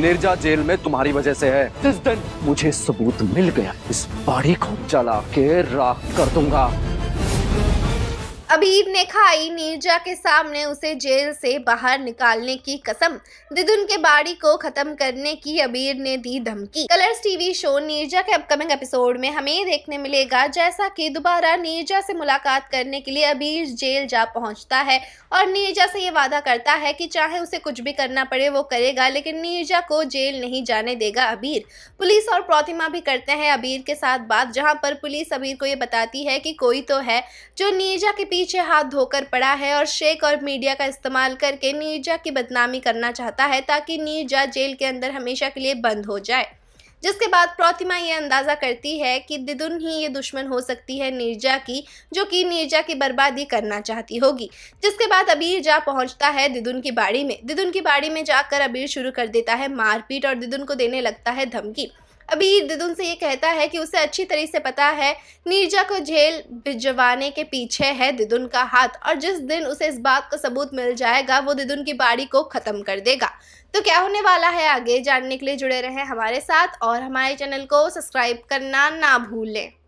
निर्जा jail में तुम्हारी वजह से है जिस दिन मुझे सबूत मिल गया इस बाड़ी को जला के राख कर दूंगा अबीर ने खाई नीरजा के सामने उसे जेल से बाहर निकालने की कसम दिदुन के बाड़ी को खत्म करने की अबीर ने दी धमकी कलर्स टीवी शो नीरजा के अपकमिंग एपिसोड में हमें देखने मिलेगा जैसा कि दोबारा नीरजा से मुलाकात करने के लिए अबीर जेल जा पहुंचता है और नीरजा से ये वादा करता है कि चाहे उसे कुछ भी करना पड़े वो करेगा लेकिन नीरजा को जेल नहीं जाने देगा अबीर पुलिस और प्रतिमा भी करते हैं अबीर के साथ बात जहाँ पर पुलिस अबीर को ये बताती है कि कोई तो है जो नीरजा के पीछे हाथ धोकर पड़ा है और शेख और मीडिया का इस्तेमाल करके नीरजा की बदनामी करना चाहता है ताकि नीरजा जेल के अंदर हमेशा के लिए बंद हो जाए जिसके बाद प्रतिमा ये अंदाज़ा करती है कि दिदुन ही ये दुश्मन हो सकती है नीरजा की जो कि नीरजा की बर्बादी करना चाहती होगी जिसके बाद अबीर जा पहुंचता है दिदुन की बाड़ी में दिदुन की बाड़ी में जाकर अबीर शुरू कर देता है मारपीट और दिदुन को देने लगता है धमकी अभी दिदुन से ये कहता है कि उसे अच्छी तरह से पता है नीरजा को जेल भिजवाने के पीछे है दिदुन का हाथ और जिस दिन उसे इस बात का सबूत मिल जाएगा वो दिदुन की बाड़ी को ख़त्म कर देगा तो क्या होने वाला है आगे जानने के लिए जुड़े रहें हमारे साथ और हमारे चैनल को सब्सक्राइब करना ना भूलें